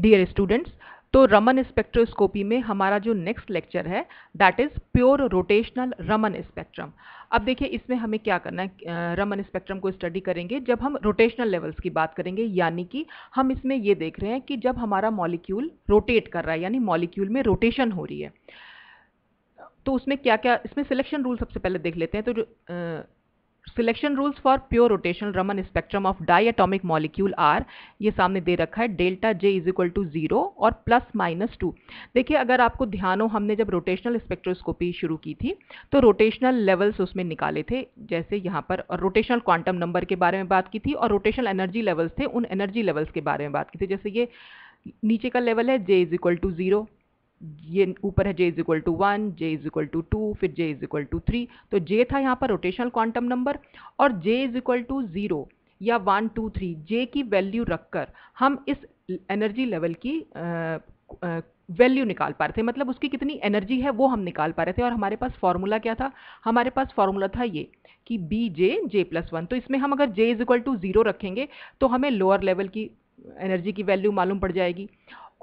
dear students तो Raman spectroscopy में हमारा जो नेक्स्ट लेक्चर है that is pure rotational Raman spectrum अब देखिए इसमें हमें क्या करना है रमन स्पेक्ट्रम को स्टडी करेंगे जब हम रोटेशनल लेवल्स की बात करेंगे यानी कि हम इसमें ये देख रहे हैं कि जब हमारा मॉलिक्यूल रोटेट कर रहा है यानी मॉलिक्यूल में रोटेशन हो रही है तो उसमें क्या क्या इसमें सिलेक्शन रूल सबसे पहले देख लेते हैं तो selection rules for pure rotational Raman spectrum of diatomic molecule are ये सामने दे रखा है delta J is equal to zero और प्लस माइनस टू देखिए अगर आपको ध्यान हो हमने जब रोटेशनल स्पेक्ट्रोस्कोपी शुरू की थी तो रोटेशनल लेवल्स उसमें निकाले थे जैसे यहाँ पर रोटेशनल क्वांटम नंबर के बारे में बात की थी और रोटेशनल एनर्जी लेवल्स थे उन एनर्जी लेवल्स के बारे में बात की थी जैसे ये नीचे का लेवल है J is equal to zero ये ऊपर है J is equal to one J is equal to two फिर J is equal to three तो जे था यहाँ पर रोटेशनल क्वांटम नंबर और J is equal to zero या वन टू थ्री जे की वैल्यू रखकर हम इस एनर्जी लेवल की वैल्यू निकाल पा रहे थे मतलब उसकी कितनी एनर्जी है वो हम निकाल पा रहे थे और हमारे पास फॉर्मूला क्या था हमारे पास फॉर्मूला था ये कि B J J plus one तो इसमें हम अगर J is equal to zero रखेंगे तो हमें लोअर लेवल की एनर्जी की वैल्यू मालूम पड़ जाएगी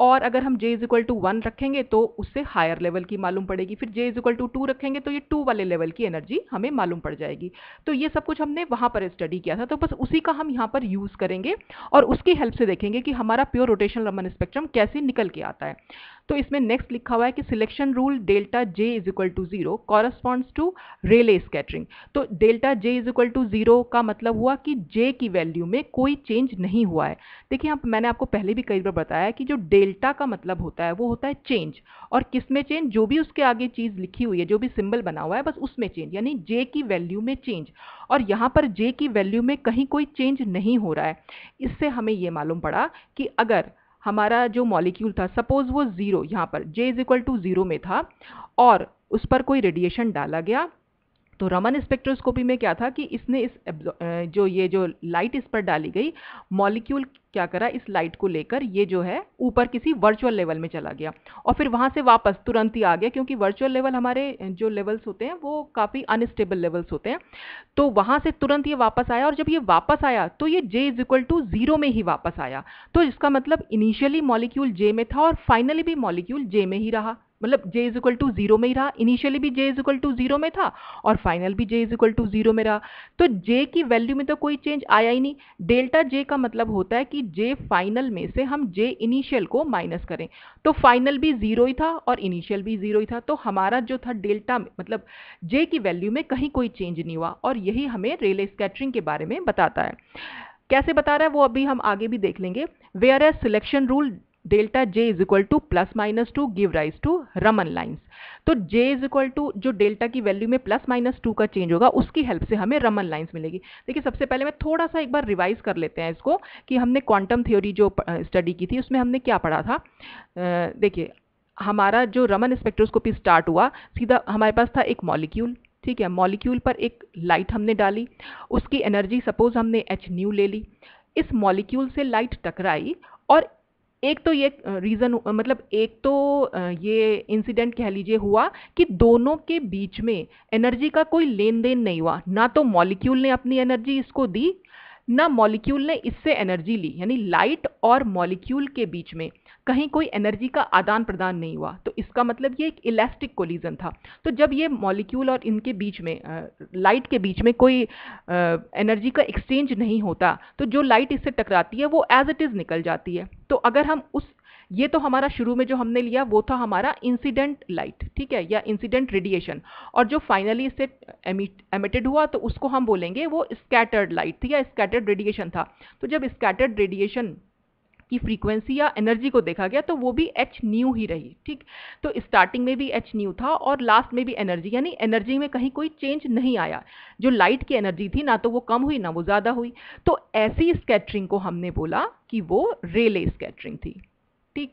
और अगर हम J is equal to one रखेंगे तो उससे हायर लेवल की मालूम पड़ेगी फिर J is equal to two रखेंगे तो ये टू वाले लेवल की एनर्जी हमें मालूम पड़ जाएगी तो ये सब कुछ हमने वहाँ पर स्टडी किया था तो बस उसी का हम यहाँ पर यूज़ करेंगे और उसकी हेल्प से देखेंगे कि हमारा प्योर रोटेशनल रमन स्पेक्ट्रम कैसे निकल के आता है तो इसमें नेक्स्ट लिखा हुआ है कि selection rule delta J is equal to zero corresponds to Rayleigh scattering तो delta J is equal to zero का मतलब हुआ कि जे की वैल्यू में कोई चेंज नहीं हुआ है देखिए आप मैंने आपको पहले भी कई बार बताया कि जो डेल्टा का मतलब होता है वो होता है चेंज और किस में चेंज जो भी उसके आगे चीज़ लिखी हुई है जो भी सिंबल बना हुआ है बस उसमें चेंज यानी जे की वैल्यू में चेंज और यहाँ पर जे की वैल्यू में कहीं कोई चेंज नहीं हो रहा है इससे हमें ये मालूम पड़ा कि अगर हमारा जो मॉलिक्यूल था सपोज़ वो ज़ीरो यहाँ पर J is equal to zero में था और उस पर कोई रेडिएशन डाला गया तो रमन स्पेक्ट्रोस्कोपी में क्या था कि इसने इस जो ये जो लाइट इस पर डाली गई मॉलिक्यूल क्या करा इस लाइट को लेकर ये जो है ऊपर किसी वर्चुअल लेवल में चला गया और फिर वहाँ से वापस तुरंत ही आ गया क्योंकि वर्चुअल लेवल हमारे जो लेवल्स होते हैं वो काफ़ी अनस्टेबल लेवल्स होते हैं तो वहाँ से तुरंत ये वापस आया और जब ये वापस आया तो ये J is equal to zero में ही वापस आया तो इसका मतलब इनिशियली मॉलिक्यूल जे में था और फाइनली भी मॉलिक्यूल जे में ही रहा मतलब J is equal to zero में ही रहा इनिशियली भी J is equal to zero में था और फाइनल भी J is equal to zero में रहा तो जे की वैल्यू में तो कोई चेंज आया ही नहीं डेल्टा जे का मतलब होता है कि जे फाइनल में से हम जे इनिशियल को माइनस करें तो फाइनल भी जीरो ही था और इनिशियल भी जीरो ही था तो हमारा जो था डेल्टा मतलब जे की वैल्यू में कहीं कोई चेंज नहीं हुआ और यही हमें रेले स्कैटरिंग के बारे में बताता है कैसे बता रहा है वो अभी हम आगे भी देख लेंगे whereas selection rule delta J is equal to plus minus two give rise to Raman lines तो जे इज इक्वल टू जो डेल्टा की वैल्यू में प्लस माइनस टू का चेंज होगा उसकी हेल्प से हमें रमन लाइन्स मिलेगी देखिए सबसे पहले मैं थोड़ा सा एक बार रिवाइज कर लेते हैं इसको कि हमने क्वांटम थ्योरी जो स्टडी की थी उसमें हमने क्या पढ़ा था देखिए हमारा जो रमन स्पेक्ट्रोस्कोपी स्टार्ट हुआ सीधा हमारे पास था एक मॉलिक्यूल ठीक है मॉलिक्यूल पर एक लाइट हमने डाली उसकी एनर्जी सपोज हमने एच न्यू ले ली इस मॉलिक्यूल से लाइट टकराई और एक तो ये रीज़न मतलब एक तो ये इंसिडेंट कह लीजिए हुआ कि दोनों के बीच में एनर्जी का कोई लेन देन नहीं हुआ ना तो मॉलिक्यूल ने अपनी एनर्जी इसको दी ना मॉलिक्यूल ने इससे एनर्जी ली यानी लाइट और मॉलिक्यूल के बीच में कहीं कोई एनर्जी का आदान प्रदान नहीं हुआ तो इसका मतलब ये एक इलास्टिक कोलिजन था तो जब ये मॉलिक्यूल और इनके बीच में लाइट के बीच में कोई एनर्जी का एक्सचेंज नहीं होता तो जो लाइट इससे टकराती है वो एज इट इज़ निकल जाती है तो अगर हम उस ये तो हमारा शुरू में जो हमने लिया वो था हमारा इंसिडेंट लाइट ठीक है या इंसिडेंट रेडिएशन और जो फाइनली इससे एमिटेड हुआ तो उसको हम बोलेंगे वो स्कैटर्ड लाइट थी या स्कैटर्ड रेडिएशन था तो जब स्कैटर्ड रेडिएशन की फ्रीक्वेंसी या एनर्जी को देखा गया तो वो भी एच न्यू ही रही ठीक तो स्टार्टिंग में भी एच न्यू था और लास्ट में भी एनर्जी यानी एनर्जी में कहीं कोई चेंज नहीं आया जो लाइट की एनर्जी थी ना तो वो कम हुई ना वो ज़्यादा हुई तो ऐसी स्कैटरिंग को हमने बोला कि वो रेले स्कैटरिंग थी ठीक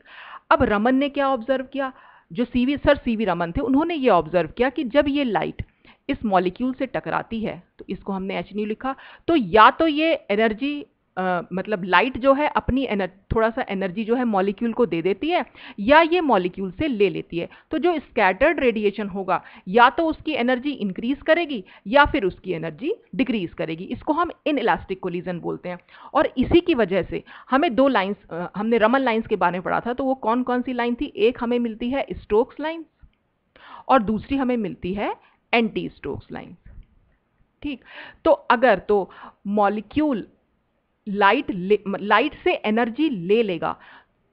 अब रमन ने क्या ऑब्जर्व किया जो सीवी सर सीवी रमन थे उन्होंने ये ऑब्जर्व किया कि जब ये लाइट इस मॉलिक्यूल से टकराती है तो इसको हमने एच न्यू लिखा तो या तो ये एनर्जी आ, मतलब लाइट जो है अपनी एनर, थोड़ा सा एनर्जी जो है मॉलिक्यूल को दे देती है या ये मॉलिक्यूल से ले लेती है तो जो स्कैटर्ड रेडिएशन होगा या तो उसकी एनर्जी इंक्रीज करेगी या फिर उसकी एनर्जी डिक्रीज करेगी इसको हम इन इलास्टिक कोलिजन बोलते हैं और इसी की वजह से हमें दो लाइन्स हमने रमन लाइन्स के बारे में पढ़ा था तो वो कौन कौन सी लाइन थी एक हमें मिलती है स्ट्रोक्स लाइन और दूसरी हमें मिलती है एंटी स्ट्रोक्स लाइन्स ठीक तो अगर तो मॉलिक्यूल लाइट ले लाइट से एनर्जी ले लेगा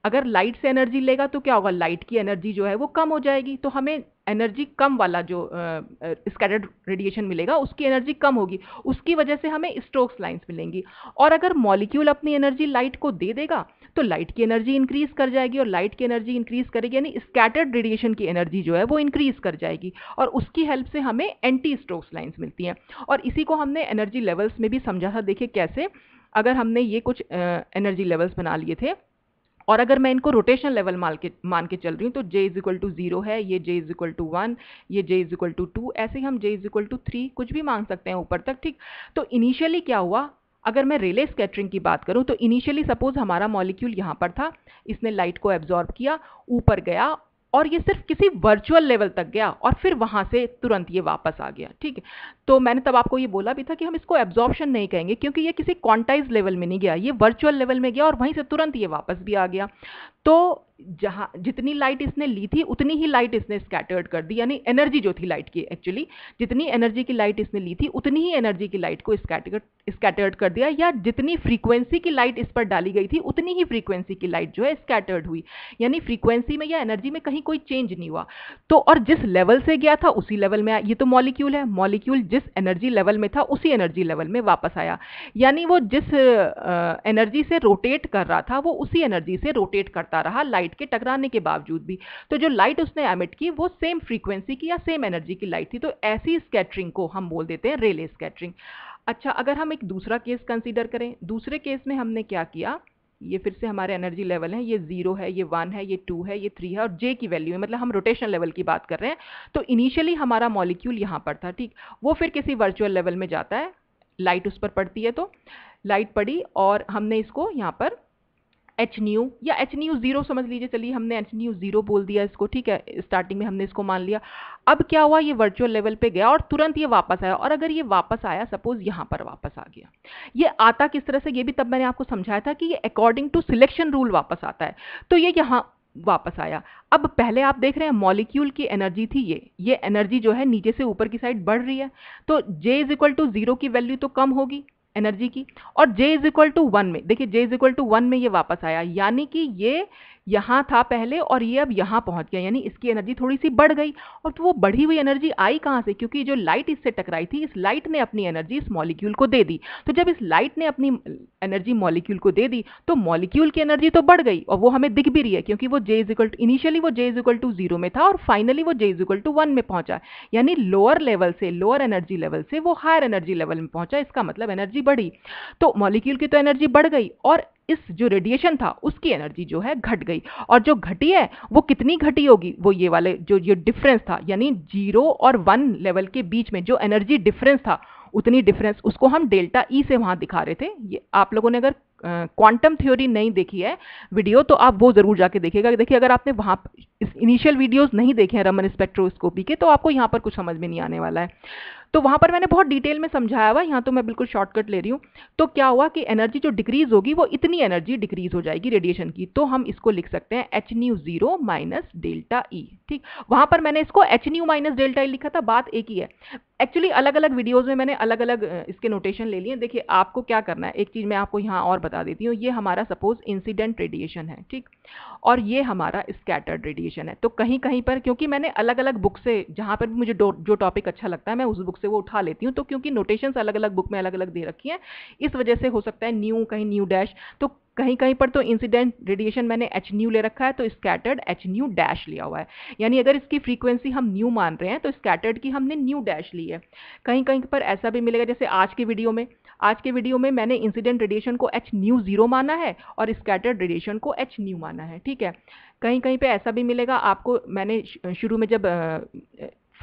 अगर लाइट से एनर्जी लेगा तो क्या होगा लाइट की एनर्जी जो है वो कम हो जाएगी तो हमें एनर्जी कम वाला जो स्कैटर्ड रेडिएशन मिलेगा उसकी एनर्जी कम होगी उसकी वजह से हमें स्ट्रोक्स लाइंस मिलेंगी और अगर मॉलिक्यूल अपनी एनर्जी लाइट को दे देगा तो लाइट की एनर्जी इंक्रीज कर जाएगी और लाइट की एनर्जी इंक्रीज करेगी यानी स्कैटर्ड रेडिएशन की एनर्जी जो है वो इंक्रीज कर जाएगी और उसकी हेल्प से हमें एंटी स्ट्रोक्स लाइन्स मिलती हैं और इसी को हमने एनर्जी लेवल्स में भी समझा था देखिए कैसे अगर हमने ये कुछ एनर्जी लेवल्स बना लिए थे और अगर मैं इनको रोटेशन लेवल मान के मान के चल रही हूँ तो J is equal to zero है ये J is equal to one ये J is equal to two ऐसे ही हम J is equal to three कुछ भी मांग सकते हैं ऊपर तक ठीक तो इनिशियली क्या हुआ अगर मैं रेले स्कैटरिंग की बात करूँ तो इनिशियली सपोज हमारा मॉलिक्यूल यहाँ पर था इसने लाइट को एब्जॉर्ब किया ऊपर गया और ये सिर्फ किसी वर्चुअल लेवल तक गया और फिर वहाँ से तुरंत ये वापस आ गया ठीक है तो मैंने तब आपको ये बोला भी था कि हम इसको एब्जॉर्बशन नहीं कहेंगे क्योंकि ये किसी क्वांटाइज लेवल में नहीं गया ये वर्चुअल लेवल में गया और वहीं से तुरंत ये वापस भी आ गया तो जहाँ जितनी लाइट इसने ली थी उतनी ही लाइट इसने स्कैटर्ड कर दी यानी एनर्जी जो थी लाइट की एक्चुअली जितनी एनर्जी की लाइट इसने ली थी उतनी ही एनर्जी की लाइट को स्कैटर्ड स्कैटर्ड कर दिया या जितनी फ्रीक्वेंसी की लाइट इस पर डाली गई थी उतनी ही फ्रीक्वेंसी की लाइट जो है स्कैटर्ड हुई यानी फ्रीक्वेंसी में या एनर्जी में कहीं कोई चेंज नहीं हुआ तो और जिस लेवल से गया था उसी लेवल में आया ये तो मॉलिक्यूल है मॉलिक्यूल जिस एनर्जी लेवल में था उसी एनर्जी लेवल में वापस आया यानी वो जिस एनर्जी से रोटेट कर रहा था वो उसी एनर्जी से रोटेट करता रहा लाइट लाइट के टकराने के बावजूद भी तो जो लाइट उसने एमिट की वो सेम फ्रीक्वेंसी की या सेम एनर्जी की लाइट थी तो ऐसी स्कैटरिंग को हम बोल देते हैं रेले स्कैटरिंग अच्छा अगर हम एक दूसरा केस कंसिडर करें दूसरे केस में हमने क्या किया ये फिर से हमारे एनर्जी लेवल हैं ये जीरो है ये वन है ये टू है ये थ्री है और जे की वैल्यू है मतलब हम रोटेशन लेवल की बात कर रहे हैं तो इनिशियली हमारा मॉलिक्यूल यहाँ पर था ठीक वो फिर किसी वर्चुअल लेवल में जाता है लाइट उस पर पड़ती है तो लाइट पड़ी और हमने इसको यहाँ पर एच न्यू या एच न्यू ज़ीरो समझ लीजिए चलिए हमने एच न्यू ज़ीरो बोल दिया इसको ठीक है स्टार्टिंग में हमने इसको मान लिया अब क्या हुआ ये वर्चुअल लेवल पे गया और तुरंत ये वापस आया और अगर ये वापस आया सपोज़ यहाँ पर वापस आ गया ये आता किस तरह से ये भी तब मैंने आपको समझाया था कि ये अकॉर्डिंग टू सिलेक्शन रूल वापस आता है तो ये यहाँ वापस आया अब पहले आप देख रहे हैं मॉलिक्यूल की एनर्जी थी ये ये एनर्जी जो है नीचे से ऊपर की साइड बढ़ रही है तो J is equal to zero की वैल्यू तो कम होगी एनर्जी की और J is equal to one में देखिए J is equal to one में ये वापस आया यानी कि ये यहाँ था पहले और ये अब यहाँ पहुँच गया यानी इसकी एनर्जी थोड़ी सी बढ़ गई और तो वो बढ़ी हुई एनर्जी आई कहाँ से क्योंकि जो लाइट इससे टकराई थी इस लाइट ने अपनी एनर्जी इस मॉलिक्यूल को दे दी तो जब इस लाइट ने अपनी एनर्जी मॉलिक्यूल को दे दी तो मॉलिक्यूल की एनर्जी तो बढ़ गई और वो हमें दिख भी रही है क्योंकि वो जे इजिकल टू इनिशियली वो जे इजिकल टू जीरो में था और फाइनली वो जे इजिकल टू वन में पहुँचा यानी लोअर लेवल से लोअर एनर्जी लेवल से वो हायर एनर्जी लेवल में पहुंचा इसका मतलब एनर्जी बढ़ी तो मॉलिक्यूल की तो एनर्जी बढ़ गई और इस जो रेडिएशन था उसकी एनर्जी जो है घट गई और जो घटी है वो कितनी घटी होगी वो ये वाले जो ये डिफरेंस था यानी जीरो और वन लेवल के बीच में जो एनर्जी डिफरेंस था उतनी डिफरेंस उसको हम डेल्टा ई e से वहाँ दिखा रहे थे ये आप लोगों ने अगर क्वांटम थ्योरी नहीं देखी है वीडियो तो आप वो ज़रूर जाके देखिएगा देखिए अगर आपने वहाँ इनिशियल वीडियोस नहीं देखे हैं रमन स्पेक्ट्रोस्कोपी के तो आपको यहाँ पर कुछ समझ में नहीं आने वाला है तो वहाँ पर मैंने बहुत डिटेल में समझाया हुआ यहाँ तो मैं बिल्कुल शॉर्टकट ले रही हूँ तो क्या हुआ कि एनर्जी जो डिक्रीज होगी वो इतनी एनर्जी डिक्रीज हो जाएगी रेडिएशन की तो हम इसको लिख सकते हैं h nu zero minus delta E ठीक वहाँ पर मैंने इसको h nu minus delta E लिखा था बात एक ही है एक्चुअली अलग अलग वीडियोज़ में मैंने अलग अलग इसके नोटेशन ले लिए देखिए आपको क्या करना है एक चीज़ मैं आपको यहाँ और बता देती हूँ ये हमारा सपोज इंसिडेंट रेडिएशन है ठीक और ये हमारा स्कैटर्ड रेडिएशन है तो कहीं कहीं पर क्योंकि मैंने अलग अलग बुक से जहाँ पर भी मुझे जो टॉपिक अच्छा लगता है मैं उस बुक से से वो उठा लेती हूँ तो क्योंकि नोटेशन अलग अलग बुक में अलग अलग दे रखी हैं इस वजह से हो सकता है न्यू कहीं न्यू डैश तो कहीं कहीं पर तो इंसिडेंट रेडिएशन मैंने एच न्यू ले रखा है तो स्कैटर्ड एच न्यू डैश लिया हुआ है यानी अगर इसकी फ्रीक्वेंसी हम न्यू मान रहे हैं तो स्कैटर्ड की हमने न्यू डैश ली है कहीं कहीं पर ऐसा भी मिलेगा जैसे आज के वीडियो में आज के वीडियो में मैंने इंसिडेंट रेडिएशन को एच न्यू जीरो माना है और स्कैटर्ड रेडिएशन को एच न्यू माना है ठीक है कहीं कहीं पे ऐसा भी मिलेगा आपको मैंने शुरू में जब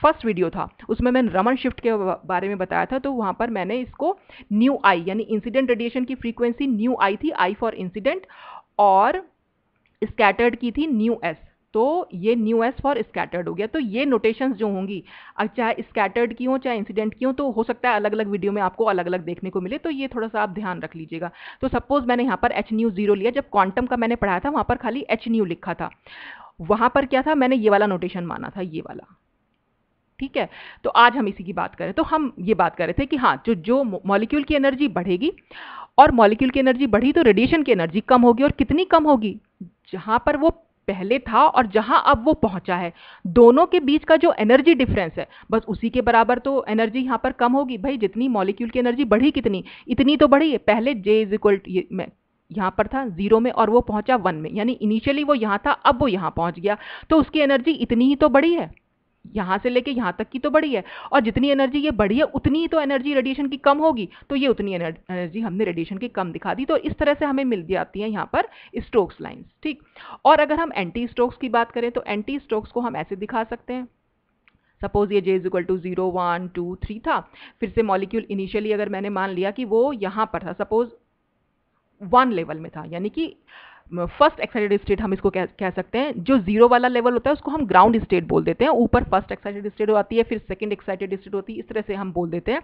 फर्स्ट वीडियो था उसमें मैंने रमन शिफ्ट के बारे में बताया था तो वहाँ पर मैंने इसको न्यू आई यानी इंसिडेंट रेडिएशन की फ्रीक्वेंसी न्यू आई थी आई फॉर इंसिडेंट और स्कैटर्ड की थी न्यू एस तो ये न्यू एस फॉर स्कैटर्ड हो गया तो ये नोटेशंस जो होंगी चाहे स्कैटर्ड की हो चाहे इंसिडेंट की हो तो हो सकता है अलग अलग वीडियो में आपको अलग अलग देखने को मिले तो ये थोड़ा सा आप ध्यान रख लीजिएगा तो सपोज मैंने यहाँ पर एच न्यू जीरो लिया जब क्वांटम का मैंने पढ़ाया था वहाँ पर खाली एच न्यू लिखा था वहाँ पर क्या था मैंने ये वाला नोटेशन माना था ये वाला ठीक है तो आज हम इसी की बात करें तो हम ये बात कर रहे थे कि हाँ जो जो मॉलिक्यूल की एनर्जी बढ़ेगी और मॉलिक्यूल की एनर्जी बढ़ी तो रेडिएशन की एनर्जी कम होगी और कितनी कम होगी जहाँ पर वो पहले था और जहाँ अब वो पहुँचा है दोनों के बीच का जो एनर्जी डिफरेंस है बस उसी के बराबर तो एनर्जी यहाँ पर कम होगी भाई जितनी मॉलिक्यूल की एनर्जी बढ़ी कितनी इतनी तो बढ़ी है पहले जे इज इक्वल में यहाँ पर था जीरो में और वो पहुँचा वन में यानी इनिशियली वो यहाँ था अब वो यहाँ पहुँच गया तो उसकी एनर्जी इतनी ही तो बढ़ी है यहाँ से लेके यहाँ तक की तो बढ़ी है और जितनी एनर्जी ये बढ़ी है उतनी तो एनर्जी रेडिएशन की कम होगी तो ये उतनी एनर्जी हमने रेडिएशन की कम दिखा दी तो इस तरह से हमें मिल जाती है यहाँ पर स्ट्रोक्स लाइन्स ठीक और अगर हम एंटी स्ट्रोक्स की बात करें तो एंटी स्ट्रोक्स को हम ऐसे दिखा सकते हैं सपोज ये J is equal to zero one two three था फिर से मॉलिक्यूल इनिशियली अगर मैंने मान लिया कि वो यहाँ पर था सपोज वन लेवल में था यानी कि फर्स्ट एक्साइटेड स्टेट हम इसको कह कह सकते हैं जो जीरो वाला लेवल होता है उसको हम ग्राउंड स्टेट बोल देते हैं ऊपर फर्स्ट एक्साइटेड स्टेट आती है फिर सेकंड एक्साइटेड स्टेट होती है इस तरह से हम बोल देते हैं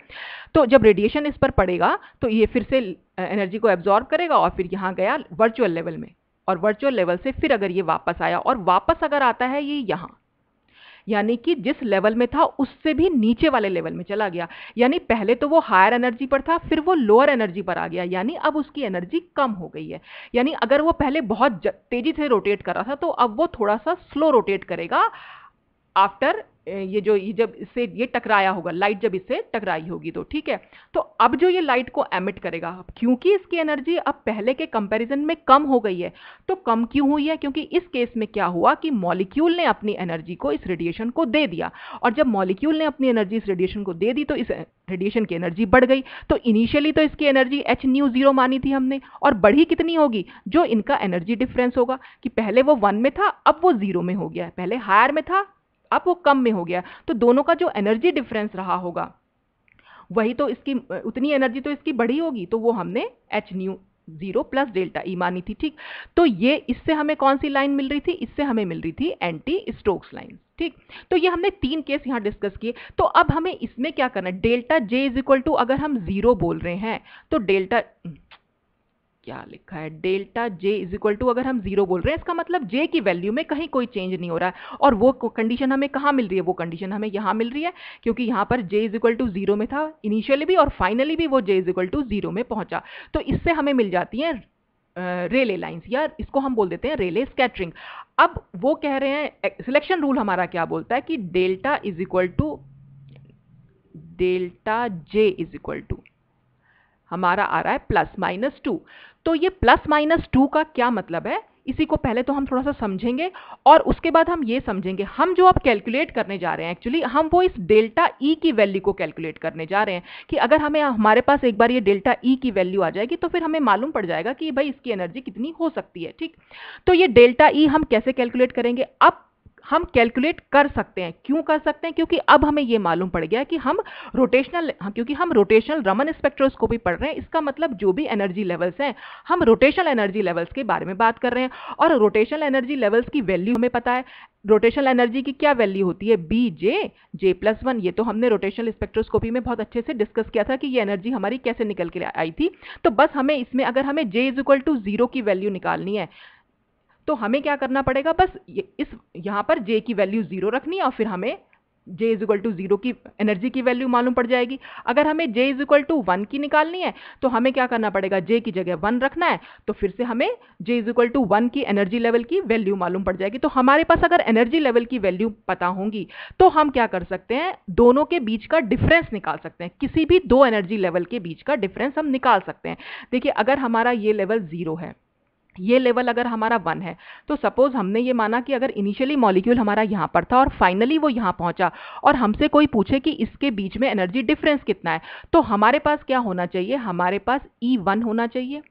तो जब रेडिएशन इस पर पड़ेगा तो ये फिर से एनर्जी को एब्जॉर्व करेगा और फिर यहाँ गया वर्चुअल लेवल में और वर्चुअल लेवल से फिर अगर ये वापस आया और वापस अगर आता है ये यहाँ यानी कि जिस लेवल में था उससे भी नीचे वाले लेवल में चला गया यानी पहले तो वो हायर एनर्जी पर था फिर वो लोअर एनर्जी पर आ गया यानी अब उसकी एनर्जी कम हो गई है यानी अगर वो पहले बहुत तेज़ी से रोटेट कर रहा था तो अब वो थोड़ा सा स्लो रोटेट करेगा आफ्टर ये जो ये जब इससे ये टकराया होगा लाइट जब इससे टकराई होगी तो ठीक है तो अब जो ये लाइट को एमिट करेगा क्योंकि इसकी एनर्जी अब पहले के कंपैरिजन में कम हो गई है तो कम क्यों हुई है क्योंकि इस केस में क्या हुआ कि मॉलिक्यूल ने अपनी एनर्जी को इस रेडिएशन को दे दिया और जब मॉलिक्यूल ने अपनी एनर्जी इस रेडिएशन को दे दी तो इस रेडिएशन की एनर्जी बढ़ गई तो इनिशियली तो इसकी एनर्जी एच न्यू जीरो मानी थी हमने और बढ़ी कितनी होगी जो इनका एनर्जी डिफरेंस होगा कि पहले वो वन में था अब वो जीरो में हो गया है पहले हायर में था अब वो कम में हो गया तो दोनों का जो एनर्जी डिफरेंस रहा होगा वही तो इसकी उतनी एनर्जी तो इसकी बढ़ी होगी तो वो हमने h nu zero plus delta E मानी थी ठीक तो ये इससे हमें कौन सी लाइन मिल रही थी इससे हमें मिल रही थी एंटी स्ट्रोक्स लाइन ठीक तो ये हमने तीन केस यहाँ डिस्कस किए तो अब हमें इसमें क्या करना है delta J is equal to अगर हम जीरो बोल रहे हैं तो डेल्टा क्या लिखा है delta J is equal to अगर हम जीरो बोल रहे हैं इसका मतलब जे की वैल्यू में कहीं कोई चेंज नहीं हो रहा है और वो कंडीशन हमें कहाँ मिल रही है वो कंडीशन हमें यहाँ मिल रही है क्योंकि यहाँ पर J is equal to zero में था इनिशियली भी और फाइनली भी वो J is equal to zero में पहुंचा तो इससे हमें मिल जाती है रेले लाइन्स या इसको हम बोल देते हैं रेले स्कैटरिंग अब वो कह रहे हैं सिलेक्शन रूल हमारा क्या बोलता है कि delta is equal to delta J is equal to हमारा आ रहा है प्लस माइनस टू तो ये प्लस माइनस टू का क्या मतलब है इसी को पहले तो हम थोड़ा सा समझेंगे और उसके बाद हम ये समझेंगे हम जो अब कैलकुलेट करने जा रहे हैं एक्चुअली हम वो इस डेल्टा ई e की वैल्यू को कैलकुलेट करने जा रहे हैं कि अगर हमें हमारे पास एक बार ये डेल्टा ई e की वैल्यू आ जाएगी तो फिर हमें मालूम पड़ जाएगा कि भाई इसकी एनर्जी कितनी हो सकती है ठीक तो ये डेल्टा ई e हम कैसे कैलकुलेट करेंगे अब हम कैलकुलेट कर सकते हैं क्यों कर सकते हैं क्योंकि अब हमें ये मालूम पड़ गया कि हम रोटेशनल हाँ, क्योंकि हम रोटेशनल रमन स्पेक्ट्रोस्कोपी पढ़ रहे हैं इसका मतलब जो भी एनर्जी लेवल्स हैं हम रोटेशनल एनर्जी लेवल्स के बारे में बात कर रहे हैं और रोटेशनल एनर्जी लेवल्स की वैल्यू हमें पता है रोटेशनल एनर्जी की क्या वैल्यू होती है B J J plus one ये तो हमने रोटेशनल स्पेक्ट्रोस्कोपी में बहुत अच्छे से डिस्कस किया था कि ये एनर्जी हमारी कैसे निकल के आई थी तो बस हमें इसमें अगर हमें J is equal to zero की वैल्यू निकालनी है तो हमें क्या करना पड़ेगा बस इस यहाँ पर जे की वैल्यू ज़ीरो रखनी है और फिर हमें J is equal to zero की एनर्जी की वैल्यू मालूम पड़ जाएगी अगर हमें J is equal to one की निकालनी है तो हमें क्या करना पड़ेगा जे की जगह वन रखना है तो फिर से हमें J is equal to one की एनर्जी लेवल की वैल्यू मालूम पड़ जाएगी तो हमारे पास अगर एनर्जी लेवल की वैल्यू पता होंगी तो हम क्या कर सकते हैं दोनों के बीच का डिफरेंस निकाल सकते हैं किसी भी दो एनर्जी लेवल के बीच का डिफरेंस हम निकाल सकते हैं देखिए अगर हमारा ये लेवल ज़ीरो है ये लेवल अगर हमारा वन है तो सपोज़ हमने ये माना कि अगर इनिशियली मॉलिक्यूल हमारा यहाँ पर था और फाइनली वो यहाँ पहुँचा और हमसे कोई पूछे कि इसके बीच में एनर्जी डिफरेंस कितना है तो हमारे पास क्या होना चाहिए हमारे पास ई e वन होना चाहिए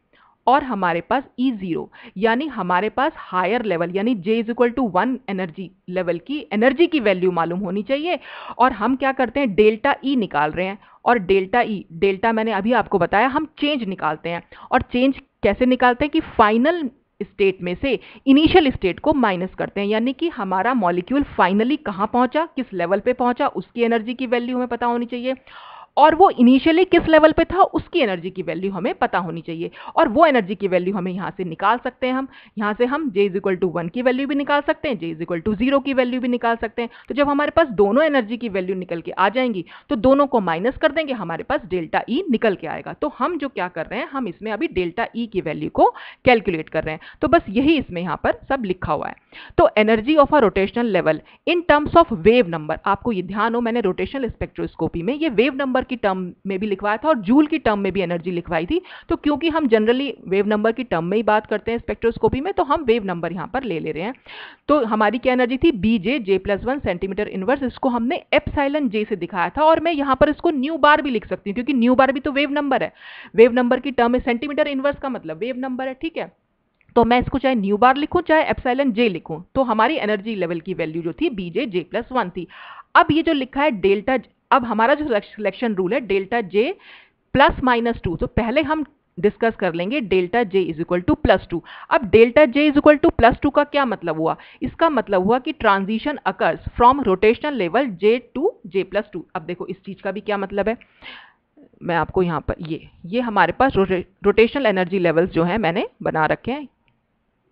और हमारे पास ई e ज़ीरो यानी हमारे पास हायर लेवल यानी J is equal to one energy level की एनर्जी की वैल्यू मालूम होनी चाहिए और हम क्या करते हैं डेल्टा ई e निकाल रहे हैं और डेल्टा ई डेल्टा मैंने अभी आपको बताया हम चेंज निकालते हैं और चेंज कैसे निकालते हैं कि फाइनल स्टेट में से इनिशियल स्टेट को माइनस करते हैं यानी कि हमारा मॉलिक्यूल फाइनली कहाँ पहुँचा किस लेवल पे पहुँचा उसकी एनर्जी की वैल्यू हमें पता होनी चाहिए और वो इनिशियली किस लेवल पे था उसकी एनर्जी की वैल्यू हमें पता होनी चाहिए और वो एनर्जी की वैल्यू हमें यहाँ से निकाल सकते हैं हम यहाँ से हम J is equal to one की वैल्यू भी निकाल सकते हैं J is equal to zero की वैल्यू भी निकाल सकते हैं तो जब हमारे पास दोनों एनर्जी की वैल्यू निकल के आ जाएंगी तो दोनों को माइनस कर देंगे हमारे पास डेल्टा ई e निकल के आएगा तो हम जो क्या कर रहे हैं हम इसमें अभी डेल्टा ई e की वैल्यू को कैलकुलेट कर रहे हैं तो बस यही इसमें यहाँ पर सब लिखा हुआ है तो energy of a rotational level in terms of wave number आपको ये ध्यान हो मैंने रोटेशनल स्पेक्ट्रोस्कोपी में ये वेव नंबर की टर्म में भी लिखवाया था और जूल की टर्म में भी एनर्जी लिखवाई थी तो क्योंकि हम जनरली वेव नंबर की टर्म में ही बात करते हैं स्पेक्ट्रोस्कोपी में तो हम वेव नंबर यहाँ पर ले ले रहे हैं तो हमारी क्या एनर्जी थी B J J plus one centimetre inverse इसको हमने एपसाइलन जे से दिखाया था और मैं यहाँ पर इसको न्यू बार भी लिख सकती हूँ क्योंकि न्यू बार भी तो वेव नंबर है वेव नंबर की टर्म है सेंटीमीटर इनवर्स का मतलब वेव नंबर है ठीक है तो मैं इसको चाहे न्यू बार लिखूं चाहे एप्साइलन जे लिखूं तो हमारी एनर्जी लेवल की वैल्यू जो थी बीजे जे प्लस वन थी अब ये जो लिखा है डेल्टा अब हमारा जो सिलेक्शन रूल है delta J plus minus two तो पहले हम डिस्कस कर लेंगे delta J is equal to plus two अब delta J is equal to plus two का क्या मतलब हुआ इसका मतलब हुआ कि transition occurs from rotational level J to J plus two अब देखो इस चीज़ का भी क्या मतलब है मैं आपको यहाँ पर ये ये हमारे पास रोटेशनल एनर्जी लेवल्स जो हैं मैंने बना रखे हैं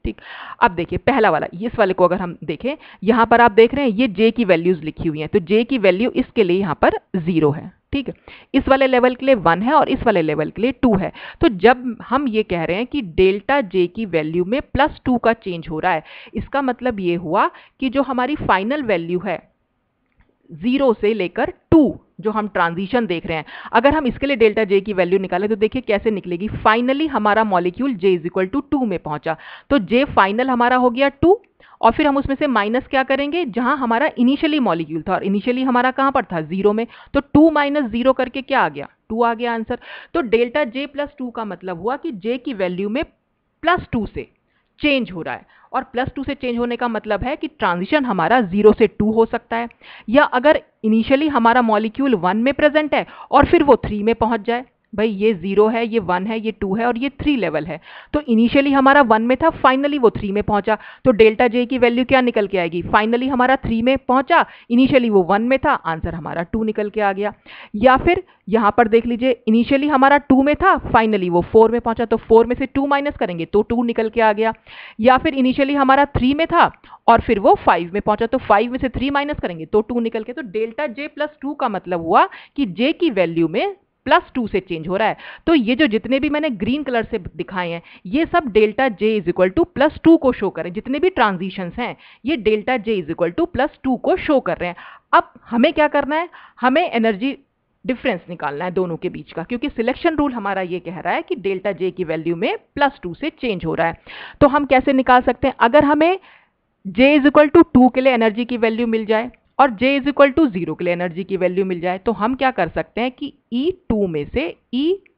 ठीक अब देखिए पहला वाला इस वाले को अगर हम देखें यहाँ पर आप देख रहे हैं ये जे की वैल्यूज़ लिखी हुई हैं तो जे की वैल्यू इसके लिए यहाँ पर ज़ीरो है ठीक है इस वाले लेवल के लिए वन है और इस वाले लेवल के लिए टू है तो जब हम ये कह रहे हैं कि डेल्टा जे की वैल्यू में प्लस टू का चेंज हो रहा है इसका मतलब ये हुआ कि जो हमारी फाइनल वैल्यू है ज़ीरो से लेकर टू जो हम ट्रांजिशन देख रहे हैं अगर हम इसके लिए डेल्टा जे की वैल्यू निकालें तो देखिए कैसे निकलेगी फाइनली हमारा molecule J is equal to two में पहुंचा तो जे फाइनल हमारा हो गया टू और फिर हम उसमें से माइनस क्या करेंगे जहां हमारा इनिशियली मॉलिक्यूल था और इनिशियली हमारा कहां पर था जीरो में तो टू माइनस जीरो करके क्या आ गया टू आ गया आंसर तो डेल्टा जे प्लस टू का मतलब हुआ कि जे की वैल्यू में प्लस टू से चेंज हो रहा है और प्लस टू से चेंज होने का मतलब है कि ट्रांजिशन हमारा जीरो से टू हो सकता है या अगर इनिशियली हमारा मॉलिक्यूल वन में प्रेजेंट है और फिर वो थ्री में पहुंच जाए भाई ये जीरो है ये वन है ये टू है और ये थ्री लेवल है तो इनिशियली हमारा वन में था फाइनली वो थ्री में पहुंचा तो डेल्टा जे की वैल्यू क्या निकल के आएगी फाइनली हमारा थ्री में पहुंचा इनिशियली वो वन में था आंसर हमारा टू निकल के आ गया या फिर यहाँ पर देख लीजिए इनिशियली हमारा टू में था फाइनली वो फोर में पहुंचा तो फोर में से टू माइनस करेंगे तो टू निकल के आ गया या फिर इनिशियली हमारा थ्री में था और फिर वो फाइव में पहुंचा तो फाइव में से थ्री माइनस करेंगे तो टू निकल के तो डेल्टा जे प्लस टू का मतलब हुआ कि जे की वैल्यू में प्लस टू से चेंज हो रहा है तो ये जो जितने भी मैंने ग्रीन कलर से दिखाए हैं ये सब delta J is equal to plus two को शो कर रहे हैं जितने भी ट्रांजिशंस हैं ये delta J is equal to plus two को शो कर रहे हैं अब हमें क्या करना है हमें एनर्जी डिफरेंस निकालना है दोनों के बीच का क्योंकि सिलेक्शन रूल हमारा ये कह रहा है कि डेल्टा जे की वैल्यू में प्लस टू से चेंज हो रहा है तो हम कैसे निकाल सकते हैं अगर हमें J is equal to two के लिए एनर्जी की वैल्यू मिल जाए और J is equal to zero के लिए एनर्जी की वैल्यू मिल जाए तो हम क्या कर सकते हैं कि ई e टू में से ई e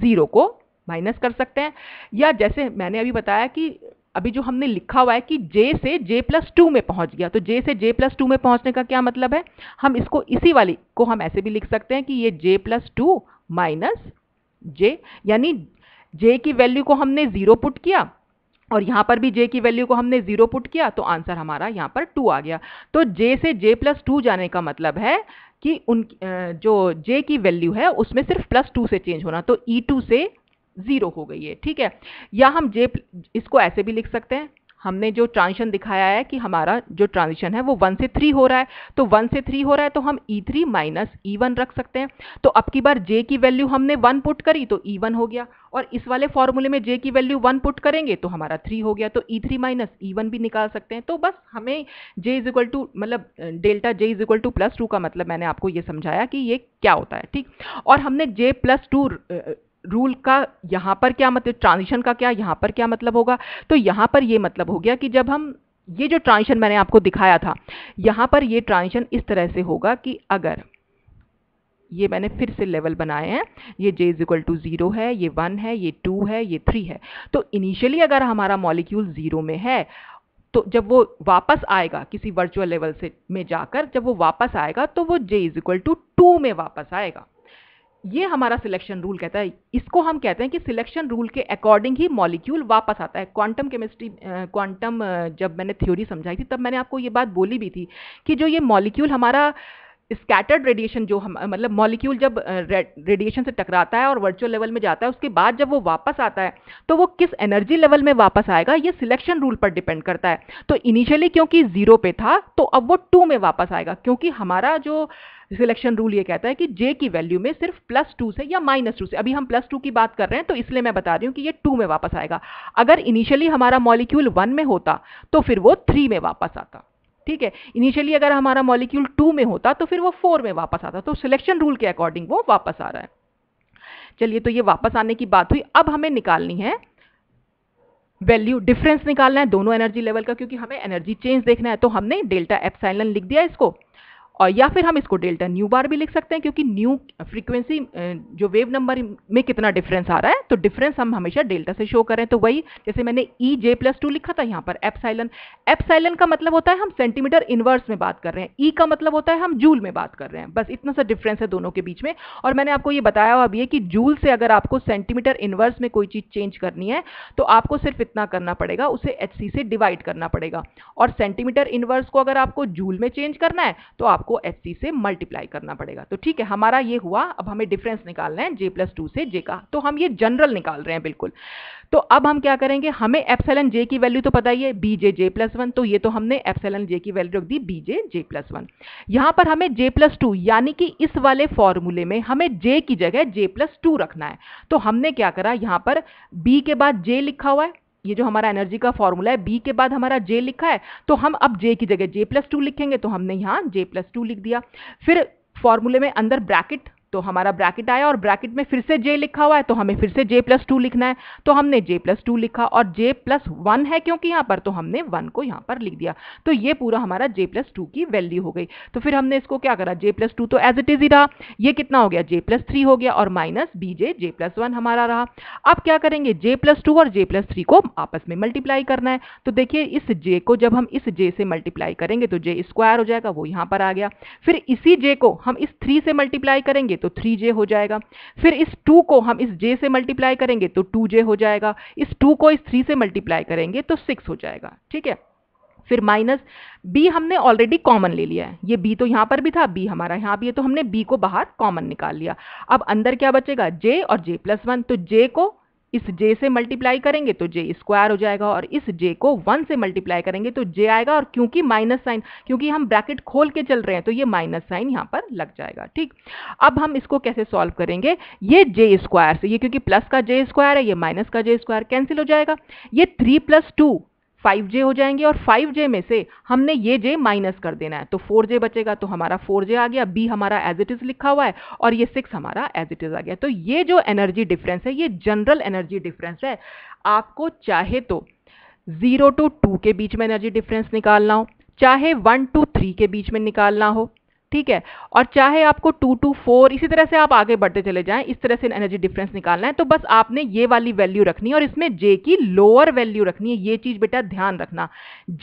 ज़ीरो को माइनस कर सकते हैं या जैसे मैंने अभी बताया कि अभी जो हमने लिखा हुआ है कि J से J प्लस टू में पहुंच गया तो J से J प्लस टू में पहुंचने का क्या मतलब है हम इसको इसी वाली को हम ऐसे भी लिख सकते हैं कि ये J plus two minus J यानी जे की वैल्यू को हमने ज़ीरो पुट किया और यहाँ पर भी जे की वैल्यू को हमने ज़ीरो पुट किया तो आंसर हमारा यहाँ पर टू आ गया तो जे से जे प्लस टू जाने का मतलब है कि उन जो जे की वैल्यू है उसमें सिर्फ प्लस टू से चेंज होना तो ई e टू से ज़ीरो हो गई है ठीक है या हम जे इसको ऐसे भी लिख सकते हैं हमने जो ट्रांजिशन दिखाया है कि हमारा जो ट्रांजिशन है वो वन से थ्री हो रहा है तो वन से थ्री हो रहा है तो हम E three minus E one रख सकते हैं तो अब की बार जे की वैल्यू हमने वन पुट करी तो ई e वन हो गया और इस वाले फॉर्मूले में जे की वैल्यू वन पुट करेंगे तो हमारा थ्री हो गया तो E three minus E one भी निकाल सकते हैं तो बस हमें जे इज इक्वल टू मतलब delta J is equal to plus two का मतलब मैंने आपको ये समझाया कि ये क्या होता है ठीक और हमने जे प्लस टू रूल का यहाँ पर क्या मतलब ट्रांजिशन का क्या यहाँ पर क्या मतलब होगा तो यहाँ पर ये मतलब हो गया कि जब हम ये जो ट्रांजिशन मैंने आपको दिखाया था यहाँ पर ये ट्रांजिशन इस तरह से होगा कि अगर ये मैंने फिर से लेवल बनाए हैं ये J is equal to zero है ये वन है ये टू है ये थ्री है तो इनिशियली अगर हमारा मॉलिक्यूल ज़ीरो में है तो जब वो वापस आएगा किसी वर्चुअल लेवल से में जाकर जब वो वापस आएगा तो वो J is equal to two में वापस आएगा ये हमारा सिलेक्शन रूल कहता है इसको हम कहते हैं कि सिलेक्शन रूल के अकॉर्डिंग ही मॉलिक्यूल वापस आता है क्वांटम केमिस्ट्री क्वांटम जब मैंने थ्योरी समझाई थी तब मैंने आपको ये बात बोली भी थी कि जो ये मॉलिक्यूल हमारा स्कैटर्ड रेडिएशन जो हम मतलब मॉलिक्यूल जब रेडिएशन से टकराता है और वर्चुअल लेवल में जाता है उसके बाद जब वो वापस आता है तो वो किस एनर्जी लेवल में वापस आएगा ये सिलेक्शन रूल पर डिपेंड करता है तो इनिशियली क्योंकि ज़ीरो पे था तो अब वो टू में वापस आएगा क्योंकि हमारा जो सिलेक्शन रूल ये कहता है कि जे की वैल्यू में सिर्फ प्लस टू से या माइनस टू से अभी हम प्लस टू की बात कर रहे हैं तो इसलिए मैं बता रही हूँ कि ये टू में वापस आएगा अगर इनिशियली हमारा मॉलिक्यूल वन में होता तो फिर वो थ्री में वापस आता ठीक है इनिशियली अगर हमारा मॉलिक्यूल टू में होता तो फिर वो फोर में वापस आता तो सिलेक्शन रूल के अकॉर्डिंग वो वापस आ रहा है चलिए तो ये वापस आने की बात हुई अब हमें निकालनी है वैल्यू डिफरेंस निकालना है दोनों एनर्जी लेवल का क्योंकि हमें एनर्जी चेंज देखना है तो हमने डेल्टा एप्साइलन लिख दिया इसको और या फिर हम इसको डेल्टा न्यू बार भी लिख सकते हैं क्योंकि न्यू फ्रीक्वेंसी जो वेव नंबर में कितना डिफरेंस आ रहा है तो डिफरेंस हम हमेशा डेल्टा से शो करें तो वही जैसे मैंने ई जे प्लस टू लिखा था यहाँ पर एप्साइलन एप्साइलन का मतलब होता है हम सेंटीमीटर इन्वर्स में बात कर रहे हैं ई e का मतलब होता है हम जूल में बात कर रहे हैं बस इतना सा डिफरेंस है दोनों के बीच में और मैंने आपको ये बताया अब ये कि जूल से अगर आपको सेंटीमीटर इन्वर्स में कोई चीज़ चेंज करनी है तो आपको सिर्फ इतना करना पड़ेगा उसे एच से डिवाइड करना पड़ेगा और सेंटीमीटर इन्वर्स को अगर आपको जूल में चेंज करना है तो आप आपको एच से मल्टीप्लाई करना पड़ेगा तो ठीक है हमारा ये हुआ अब हमें डिफरेंस निकालना है जे प्लस टू से जे का तो हम ये जनरल निकाल रहे हैं बिल्कुल तो अब हम क्या करेंगे हमें एप्सलन जे की वैल्यू तो पता ही है B J J plus one तो ये तो हमने एप्सलन जे की वैल्यू रख दी B J J plus one यहाँ पर हमें जे प्लस टू यानी कि इस वाले फॉर्मूले में हमें जे की जगह जे प्लस टू रखना है तो हमने क्या करा यहाँ पर बी के बाद जे लिखा हुआ है ये जो हमारा एनर्जी का फॉर्मूला है बी के बाद हमारा जे लिखा है तो हम अब जे की जगह जे प्लस टू लिखेंगे तो हमने यहाँ जे प्लस टू लिख दिया फिर फॉर्मूले में अंदर ब्रैकेट तो हमारा ब्रैकेट आया और ब्रैकेट में फिर से जे लिखा हुआ है तो हमें फिर से जे प्लस टू लिखना है तो हमने जे प्लस टू लिखा और जे प्लस वन है क्योंकि यहाँ पर तो हमने वन को यहाँ पर लिख दिया तो ये पूरा हमारा जे प्लस टू की वैल्यू हो गई तो फिर हमने इसको क्या करा जे प्लस टू तो एज इट इज ही रहा ये कितना हो गया जे प्लस थ्री हो गया और minus B J J plus one हमारा रहा अब क्या करेंगे जे प्लस टू और जे प्लस थ्री को आपस में मल्टीप्लाई करना है तो देखिए इस जे को जब हम इस जे से मल्टीप्लाई करेंगे तो जे स्क्वायर हो जाएगा वो यहाँ पर आ गया फिर इसी जे को हम इस थ्री से मल्टीप्लाई करेंगे तो थ्री जे हो जाएगा फिर इस टू को हम इस जे से मल्टीप्लाई करेंगे तो टू जे हो जाएगा इस टू को इस थ्री से मल्टीप्लाई करेंगे तो सिक्स हो जाएगा ठीक है फिर माइनस बी हमने ऑलरेडी कॉमन ले लिया है ये बी तो यहाँ पर भी था बी हमारा यहाँ भी है तो हमने बी को बाहर कॉमन निकाल लिया अब अंदर क्या बचेगा जे और जे प्लस वन तो जे को इस जे से मल्टीप्लाई करेंगे तो जे स्क्वायर हो जाएगा और इस जे को वन से मल्टीप्लाई करेंगे तो जे आएगा और क्योंकि माइनस साइन क्योंकि हम ब्रैकेट खोल के चल रहे हैं तो ये माइनस साइन यहाँ पर लग जाएगा ठीक अब हम इसको कैसे सॉल्व करेंगे ये जे स्क्वायर से ये क्योंकि प्लस का जे स्क्वायर है ये माइनस का जे स्क्वायर कैंसिल हो जाएगा ये three plus two five J हो जाएंगे और फाइव जे में से हमने ये जे माइनस कर देना है तो फोर जे बचेगा तो हमारा फोर जे आ गया बी हमारा एज इट इज़ लिखा हुआ है और ये सिक्स हमारा एज इट इज़ आ गया तो ये जो एनर्जी डिफरेंस है ये जनरल एनर्जी डिफरेंस है आपको चाहे तो ज़ीरो टू टू के बीच में एनर्जी डिफरेंस निकालना हो चाहे वन टू थ्री के बीच में निकालना हो ठीक है और चाहे आपको टू टू फोर इसी तरह से आप आगे बढ़ते चले जाएं इस तरह से एनर्जी डिफरेंस निकालना है तो बस आपने ये वाली वैल्यू रखनी है और इसमें जे की लोअर वैल्यू रखनी है ये चीज़ बेटा ध्यान रखना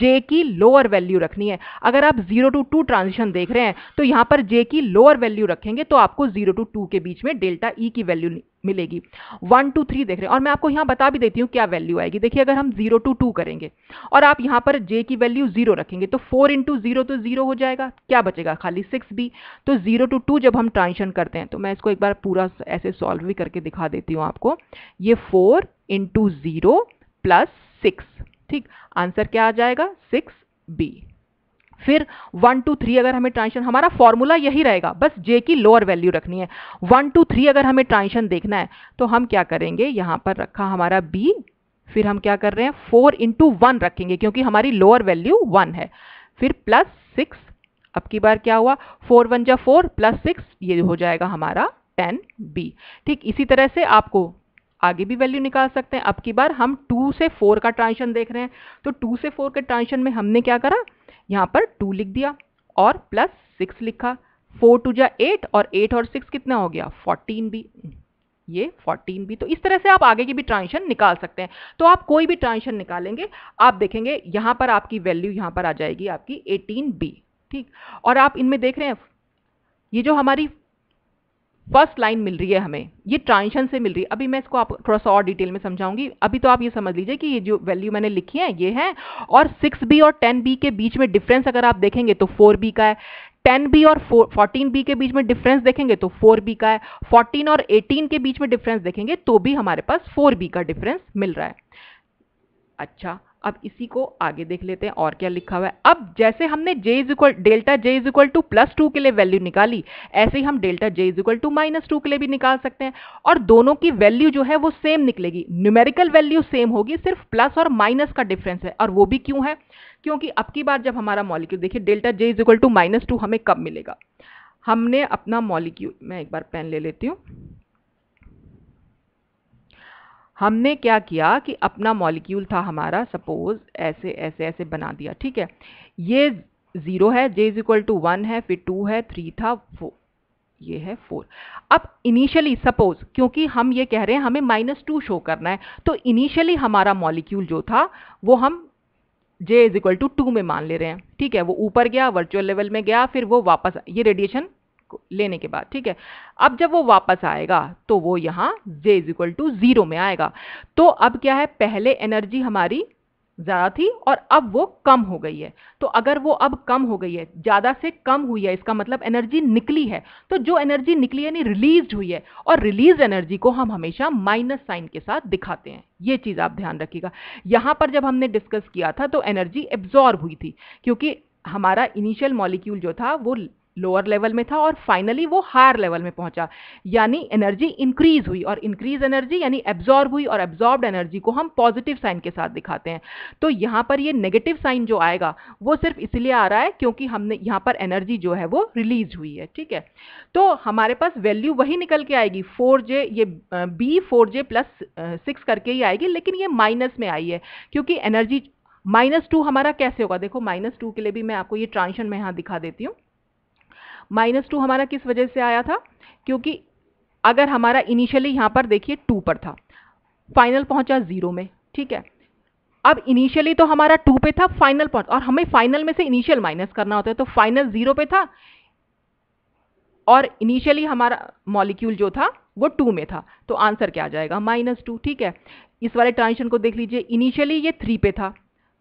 जे की लोअर वैल्यू रखनी है अगर आप जीरो टू टू ट्रांजिशन देख रहे हैं तो यहाँ पर जे की लोअर वैल्यू रखेंगे तो आपको जीरो टू टू के बीच में डेल्टा ई e की वैल्यू मिलेगी वन टू थ्री देख रहे हैं और मैं आपको यहाँ बता भी देती हूँ क्या वैल्यू आएगी देखिए अगर हम जीरो टू टू करेंगे और आप यहाँ पर जे की वैल्यू जीरो रखेंगे तो फोर इंटू जीरो तो जीरो हो जाएगा क्या बचेगा खाली सिक्स बी तो जीरो टू टू जब हम ट्रांशन करते हैं तो मैं इसको एक बार पूरा ऐसे सॉल्व भी करके दिखा देती हूँ आपको ये four into zero plus six ठीक आंसर क्या आ जाएगा सिक्स बी फिर वन टू थ्री अगर हमें ट्रांजिशन हमारा फॉर्मूला यही रहेगा बस जे की लोअर वैल्यू रखनी है वन टू थ्री अगर हमें ट्रांजिशन देखना है तो हम क्या करेंगे यहाँ पर रखा हमारा बी फिर हम क्या कर रहे हैं फोर इंटू वन रखेंगे क्योंकि हमारी लोअर वैल्यू वन है फिर प्लस सिक्स अब की बार क्या हुआ फोर वन जा फोर प्लस सिक्स ये हो जाएगा हमारा टेन बी ठीक इसी तरह से आपको आगे भी वैल्यू निकाल सकते हैं अब की बार हम टू से फोर का ट्रांजिशन देख रहे हैं तो टू से फोर के ट्रांजिशन में हमने क्या करा यहाँ पर टू लिख दिया और प्लस सिक्स लिखा फोर टू जा एट और एट और सिक्स कितना हो गया फोर्टीन भी ये फोर्टीन भी तो इस तरह से आप आगे की भी ट्रांजिशन निकाल सकते हैं तो आप कोई भी ट्रांजिशन निकालेंगे आप देखेंगे यहाँ पर आपकी वैल्यू यहाँ पर आ जाएगी आपकी एटीन बी ठीक और आप इनमें देख रहे हैं ये जो हमारी फर्स्ट लाइन मिल रही है हमें ये ट्रांजिशन से मिल रही है अभी मैं इसको आप थोड़ा सा और डिटेल में समझाऊंगी अभी तो आप ये समझ लीजिए कि ये जो वैल्यू मैंने लिखी है ये है और सिक्स बी और टेन बी के बीच में डिफरेंस अगर आप देखेंगे तो फोर बी का है टेन बी और फोर्टीन बी के बीच में डिफरेंस देखेंगे तो फोर बी का है फोर्टीन और एटीन के बीच में डिफरेंस देखेंगे तो भी हमारे पास फोर बी का डिफरेंस मिल रहा है अच्छा अब इसी को आगे देख लेते हैं और क्या लिखा हुआ है अब जैसे हमने J is equal delta J is equal to plus two के लिए वैल्यू निकाली ऐसे ही हम delta J is equal to minus two के लिए भी निकाल सकते हैं और दोनों की वैल्यू जो है वो सेम निकलेगी न्यूमेरिकल वैल्यू सेम होगी सिर्फ प्लस और माइनस का डिफरेंस है और वो भी क्यों है क्योंकि अब की बार जब हमारा मॉलिक्यूल देखिए delta J is equal to minus two हमें कब मिलेगा हमने अपना मॉलिक्यूल मैं एक बार पेन ले लेती हूँ हमने क्या किया कि अपना मॉलिक्यूल था हमारा सपोज ऐसे ऐसे ऐसे बना दिया ठीक है ये ज़ीरो है J is equal to one है फिर टू है थ्री था फोर ये है फोर अब इनिशियली सपोज क्योंकि हम ये कह रहे हैं हमें माइनस टू शो करना है तो इनिशियली हमारा मॉलिक्यूल जो था वो हम J is equal to two में मान ले रहे हैं ठीक है वो ऊपर गया वर्चुअल लेवल में गया फिर वो वापस ये रेडिएशन को लेने के बाद ठीक है अब जब वो वापस आएगा तो वो यहाँ J is equal to zero में आएगा तो अब क्या है पहले एनर्जी हमारी ज़्यादा थी और अब वो कम हो गई है तो अगर वो अब कम हो गई है ज़्यादा से कम हुई है इसका मतलब एनर्जी निकली है तो जो एनर्जी निकली यानी रिलीज हुई है और रिलीज एनर्जी को हम हमेशा माइनस साइन के साथ दिखाते हैं ये चीज़ आप ध्यान रखिएगा यहाँ पर जब हमने डिस्कस किया था तो एनर्जी एब्जॉर्ब हुई थी क्योंकि हमारा इनिशियल मॉलिक्यूल जो था वो लोअर लेवल में था और फाइनली वो हायर लेवल में पहुंचा यानी एनर्जी इंक्रीज हुई और इंक्रीज एनर्जी यानी एब्जॉर्ब हुई और एब्जॉर्ब एनर्जी को हम पॉजिटिव साइन के साथ दिखाते हैं तो यहाँ पर ये नेगेटिव साइन जो आएगा वो सिर्फ इसलिए आ रहा है क्योंकि हमने यहाँ पर एनर्जी जो है वो रिलीज हुई है ठीक है तो हमारे पास वैल्यू वही निकल के आएगी फोर जे ये B four J plus six करके ही आएगी लेकिन ये माइनस में आई है क्योंकि एनर्जी माइनस टू हमारा कैसे होगा देखो माइनस टू के लिए भी मैं आपको ये ट्रांशन में यहाँ दिखा देती हूँ माइनस टू हमारा किस वजह से आया था क्योंकि अगर हमारा इनिशियली यहाँ पर देखिए टू पर था फाइनल पहुँचा ज़ीरो में ठीक है अब इनिशियली तो हमारा टू पे था फाइनल पॉइंट और हमें फाइनल में से इनिशियल माइनस करना होता है तो फाइनल ज़ीरो पे था और इनिशियली हमारा मॉलिक्यूल जो था वो टू में था तो आंसर क्या आ जाएगा माइनस टू ठीक है इस वाले ट्रांजिशन को देख लीजिए इनिशियली ये थ्री पे था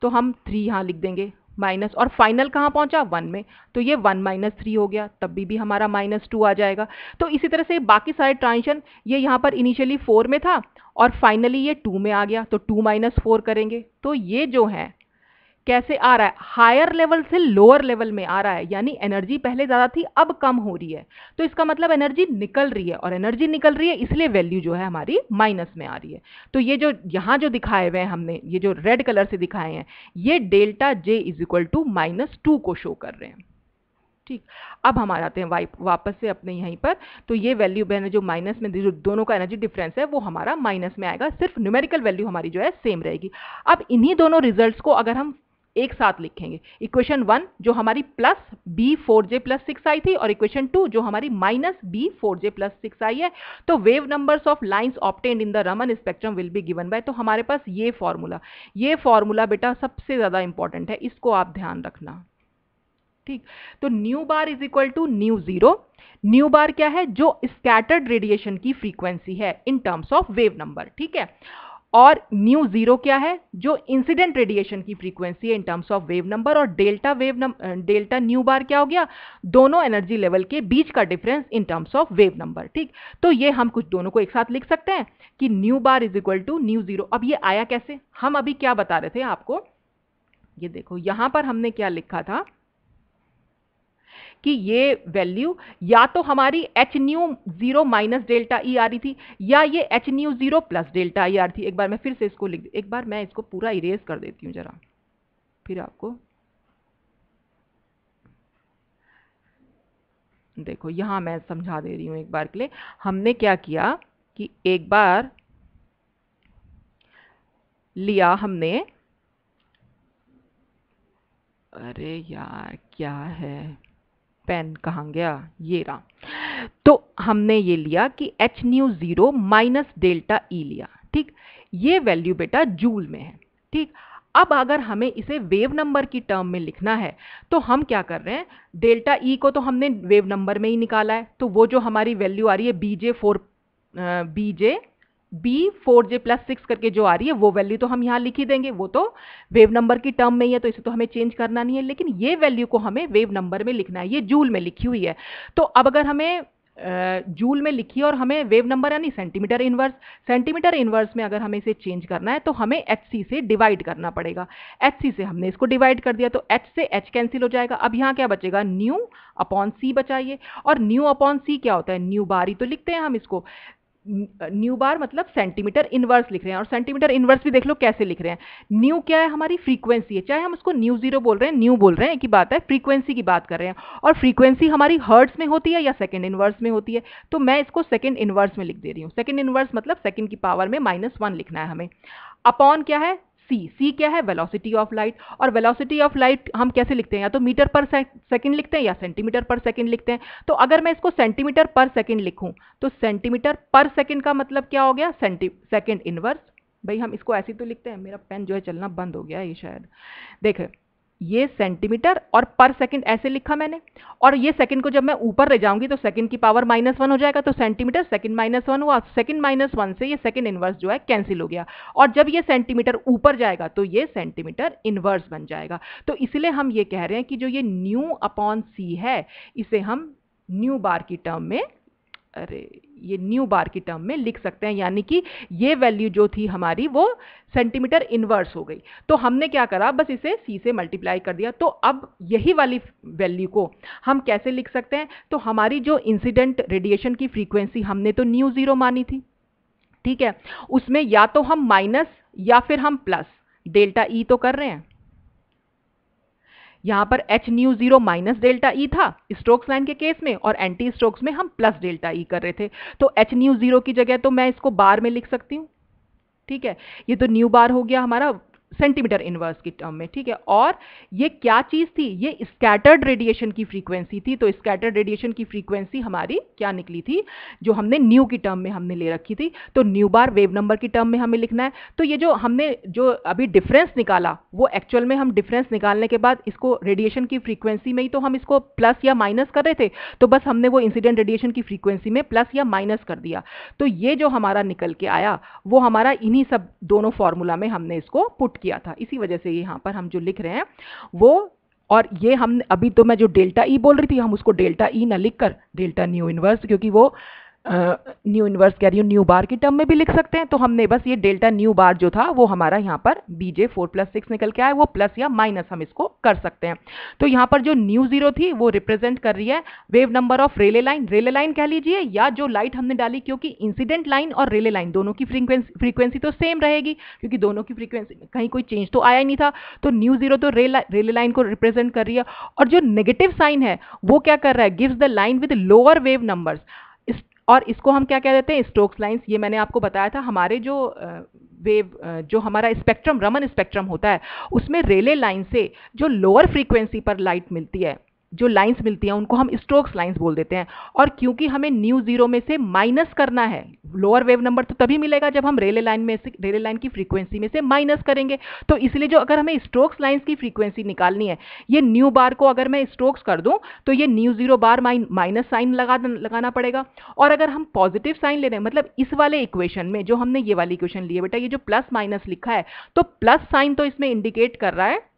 तो हम थ्री यहाँ लिख देंगे माइनस और फाइनल कहाँ पहुँचा वन में तो ये वन माइनस थ्री हो गया तब भी, भी हमारा माइनस टू आ जाएगा तो इसी तरह से बाकी सारे ट्रांजिशन ये यहाँ पर इनिशियली फोर में था और फाइनली ये टू में आ गया तो टू माइनस फोर करेंगे तो ये जो है कैसे आ रहा है हायर लेवल से लोअर लेवल में आ रहा है यानी एनर्जी पहले ज़्यादा थी अब कम हो रही है तो इसका मतलब एनर्जी निकल रही है और एनर्जी निकल रही है इसलिए वैल्यू जो है हमारी माइनस में आ रही है तो ये जो यहाँ जो दिखाए हुए हैं हमने ये जो रेड कलर से दिखाए हैं ये delta J is equal to minus two को शो कर रहे हैं ठीक अब हम आ जाते हैं वापस से अपने यहीं पर तो ये वैल्यू बहन जो माइनस में जो दोनों का एनर्जी डिफरेंस है वो हमारा माइनस में आएगा सिर्फ न्यूमेरिकल वैल्यू हमारी जो है सेम रहेगी अब इन्हीं दोनों रिजल्ट्स को अगर हम एक साथ लिखेंगे इक्वेशन वन जो हमारी plus B four J plus six आई थी और इक्वेशन टू जो हमारी minus B four J plus six आई है तो wave numbers of lines obtained in the Raman spectrum will be given by तो हमारे पास ये फॉर्मूला ये फॉर्मूला बेटा सबसे ज़्यादा इंपॉर्टेंट है इसको आप ध्यान रखना ठीक तो nu bar is equal to nu zero nu bar क्या है जो स्कैटर्ड रेडिएशन की फ्रीक्वेंसी है in terms of wave number ठीक है और न्यू जीरो क्या है जो इंसिडेंट रेडिएशन की फ्रीक्वेंसी है in terms of wave number और delta wave number delta nu bar क्या हो गया दोनों एनर्जी लेवल के बीच का difference in terms of wave number ठीक तो ये हम कुछ दोनों को एक साथ लिख सकते हैं कि nu bar is equal to nu zero अब ये आया कैसे हम अभी क्या बता रहे थे आपको ये देखो यहाँ पर हमने क्या लिखा था कि ये वैल्यू या तो हमारी h nu zero minus delta E आ रही थी या ये h nu zero plus delta E आ रही थी एक बार मैं फिर से इसको लिख एक बार मैं इसको पूरा इरेज कर देती हूँ जरा फिर आपको देखो यहां मैं समझा दे रही हूं एक बार के लिए हमने क्या किया कि एक बार लिया हमने अरे यार क्या है पेन कहाँ गया ये रहा तो हमने ये लिया कि h nu zero minus delta E लिया ठीक ये वैल्यू बेटा जूल में है ठीक अब अगर हमें इसे वेव नंबर की टर्म में लिखना है तो हम क्या कर रहे हैं डेल्टा ई e को तो हमने वेव नंबर में ही निकाला है तो वो जो हमारी वैल्यू आ रही है B J four B J B four J plus six करके जो आ रही है वो वैल्यू तो हम यहाँ लिख ही देंगे वो तो वेव नंबर की टर्म में ही है तो इसे तो हमें चेंज करना नहीं है लेकिन ये वैल्यू को हमें वेव नंबर में लिखना है ये जूल में लिखी हुई है तो अब अगर हमें जूल में लिखी और हमें वेव नंबर यानी सेंटीमीटर इन्वर्स सेंटीमीटर इन्वर्स में अगर हमें इसे चेंज करना है तो हमें एच सी से डिवाइड करना पड़ेगा एच सी से हमने इसको डिवाइड कर दिया तो एच से एच कैंसिल हो जाएगा अब यहाँ क्या बचेगा न्यू अपॉन सी बचाइए और न्यू अपॉन सी क्या होता है न्यू बारी तो लिखते हैं हम इसको न्यू बार मतलब सेंटीमीटर इनवर्स लिख रहे हैं और सेंटीमीटर इनवर्स भी देख लो कैसे लिख रहे हैं न्यू क्या है हमारी फ्रीक्वेंसी है चाहे हम उसको न्यू जीरो बोल रहे हैं न्यू बोल रहे हैं एक ही बात है फ्रीक्वेंसी की बात कर रहे हैं और फ्रीक्वेंसी हमारी हर्ट्स में होती है या सेकेंड इनवर्स में होती है तो मैं इसको सेकेंड इनवर्स में लिख दे रही हूँ सेकेंड इनवर्स मतलब सेकेंड की पावर में माइनस लिखना है हमें अपॉन क्या है सी सी क्या है वेलोसिटी ऑफ लाइट और वेलोसिटी ऑफ लाइट हम कैसे लिखते हैं या तो मीटर पर सेकंड लिखते हैं या सेंटीमीटर पर सेकंड लिखते हैं तो अगर मैं इसको सेंटीमीटर पर सेकंड लिखूं तो सेंटीमीटर पर सेकंड का मतलब क्या हो गया सेंटी सेकेंड इनवर्स भाई हम इसको ऐसे तो लिखते हैं मेरा पेन जो है चलना बंद हो गया ये शायद देखें ये सेंटीमीटर और पर सेकंड ऐसे लिखा मैंने और ये सेकंड को जब मैं ऊपर ले जाऊंगी तो सेकंड की पावर माइनस वन हो जाएगा तो सेंटीमीटर सेकंड माइनस वन हुआ सेकंड माइनस वन से ये सेकंड इन्वर्स जो है कैंसिल हो गया और जब ये सेंटीमीटर ऊपर जाएगा तो ये सेंटीमीटर इन्वर्स बन जाएगा तो इसलिए हम ये कह रहे हैं कि जो ये न्यू अपॉन सी है इसे हम न्यू बार की टर्म में अरे ये न्यू बार की टर्म में लिख सकते हैं यानी कि ये वैल्यू जो थी हमारी वो सेंटीमीटर इन्वर्स हो गई तो हमने क्या करा बस इसे सी से मल्टीप्लाई कर दिया तो अब यही वाली वैल्यू को हम कैसे लिख सकते हैं तो हमारी जो इंसिडेंट रेडिएशन की फ्रीक्वेंसी हमने तो न्यू ज़ीरो मानी थी ठीक है उसमें या तो हम माइनस या फिर हम प्लस डेल्टा ई तो कर रहे हैं यहाँ पर h nu zero minus delta E था स्ट्रोक्स लाइन के केस में और एंटी स्ट्रोक्स में हम प्लस डेल्टा ई कर रहे थे तो एच न्यू जीरो की जगह तो मैं इसको बार में लिख सकती हूँ ठीक है ये तो न्यू बार हो गया हमारा सेंटीमीटर इनवर्स की टर्म में ठीक है और ये क्या चीज़ थी ये स्कैटर्ड रेडिएशन की फ्रीक्वेंसी थी तो स्कैटर्ड रेडिएशन की फ्रीक्वेंसी हमारी क्या निकली थी जो हमने न्यू की टर्म में हमने ले रखी थी तो न्यू बार वेव नंबर की टर्म में हमें लिखना है तो ये जो हमने जो अभी डिफरेंस निकाला वो एक्चुअल में हम डिफरेंस निकालने के बाद इसको रेडिएशन की फ्रीक्वेंसी में ही तो हम इसको प्लस या माइनस कर रहे थे तो बस हमने वो इंसिडेंट रेडिएशन की फ्रीक्वेंसी में प्लस या माइनस कर दिया तो ये जो हमारा निकल के आया वो हमारा इन्हीं सब दोनों फॉर्मूला में हमने इसको पुट किया था इसी वजह से यहाँ पर हम जो लिख रहे हैं वो और ये हम अभी तो मैं जो डेल्टा ई बोल रही थी हम उसको डेल्टा ई ना ना लिखकर डेल्टा न्यू इन्वर्स क्योंकि वो न्यू इन्वर्स कह रही हूँ न्यू बार की टर्म में भी लिख सकते हैं तो हमने बस ये डेल्टा न्यू बार जो था वो हमारा यहाँ पर B J four plus six निकल के आया वो प्लस या माइनस हम इसको कर सकते हैं तो यहाँ पर जो न्यू जीरो थी वो रिप्रेजेंट कर रही है wave number of Rayleigh line Rayleigh line कह लीजिए या जो लाइट हमने डाली क्योंकि इंसिडेंट लाइन और रेले लाइन दोनों की फ्रीक्वेंसी फ्रीक्वेंसी तो सेम रहेगी क्योंकि दोनों की फ्रीक्वेंसी में कहीं कोई चेंज तो आया ही नहीं था तो न्यू जीरो तो रेले लाइन को रिप्रेजेंट कर रही है और जो नेगेटिव साइन है वो क्या कर रहा है gives the line with lower wave numbers और इसको हम क्या कह देते हैं स्टोक्स लाइन्स ये मैंने आपको बताया था हमारे जो वेव जो हमारा स्पेक्ट्रम रमन स्पेक्ट्रम होता है उसमें रेले लाइन से जो लोअर फ्रीक्वेंसी पर लाइट मिलती है जो लाइंस मिलती हैं उनको हम स्ट्रोक्स लाइंस बोल देते हैं और क्योंकि हमें न्यू जीरो में से माइनस करना है लोअर वेव नंबर तो तभी मिलेगा जब हम रेले लाइन में से रेले लाइन की फ्रीक्वेंसी में से माइनस करेंगे तो इसलिए जो अगर हमें स्ट्रोक्स लाइंस की फ्रीक्वेंसी निकालनी है ये न्यू बार को अगर मैं स्ट्रोक्स कर दूँ तो ये nu zero bar minus sign लगा लगाना पड़ेगा और अगर हम पॉजिटिव साइन ले रहे हैं मतलब इस वाले इक्वेशन में जो हमने ये वाली इक्वेशन लिए बेटा ये जो प्लस माइनस लिखा है तो प्लस साइन तो इसमें इंडिकेट कर रहा है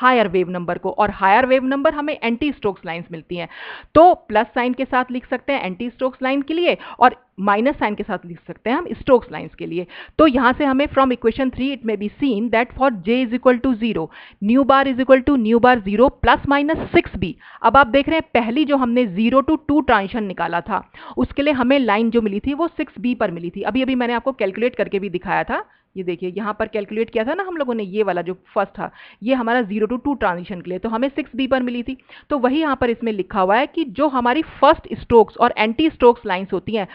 हायर वेव नंबर को और हायर वेव नंबर हमें एंटी स्ट्रोक्स लाइन्स मिलती हैं तो प्लस साइन के साथ लिख सकते हैं एंटी स्ट्रोक्स लाइन के लिए और माइनस साइन के साथ लिख सकते हैं हम स्ट्रोक्स लाइन्स के लिए तो यहाँ से हमें from equation three it may be seen that for J is equal to zero nu bar is equal to nu bar zero plus minus six B अब आप देख रहे हैं पहली जो हमने जीरो टू टू ट्रांजिशन निकाला था उसके लिए हमें लाइन जो मिली थी वो सिक्स बी पर मिली थी अभी अभी मैंने आपको कैलकुलेट करके भी दिखाया था ये देखिए यहाँ पर कैलकुलेट किया था ना हम लोगों ने ये वाला जो फर्स्ट था ये हमारा जीरो टू टू ट्रांजिशन के लिए तो हमें सिक्स बी पर मिली थी तो वही यहाँ पर इसमें लिखा हुआ है कि जो हमारी फर्स्ट स्ट्रोक्स और एंटी स्ट्रोक्स लाइन्स होती हैं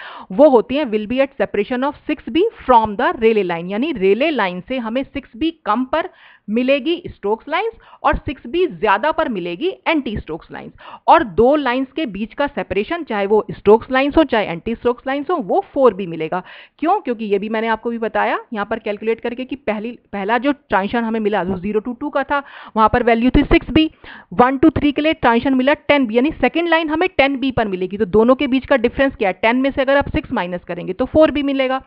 वो होती हैं will be at separation of six B from the Rayleigh line यानी रेले लाइन से हमें सिक्स बी कम पर मिलेगी स्ट्रोक्स लाइंस और सिक्स बी ज़्यादा पर मिलेगी एंटी स्ट्रोक्स लाइंस और दो लाइंस के बीच का सेपरेशन चाहे वो स्ट्रोक्स लाइंस हो चाहे एंटी स्ट्रोक्स लाइंस हो वो फोर बी मिलेगा क्यों क्योंकि ये भी मैंने आपको भी बताया यहाँ पर कैलकुलेट करके कि पहली पहला जो ट्रांशन हमें मिला जो जीरो टू टू का था वहाँ पर वैल्यू थी six B one two three के लिए ट्रांशन मिला टेन बी यानी सेकेंड लाइन हमें टेन बी पर मिलेगी तो दोनों के बीच का डिफरेंस क्या है टेन में से अगर आप सिक्स माइनस करेंगे तो फोर बी मिलेगा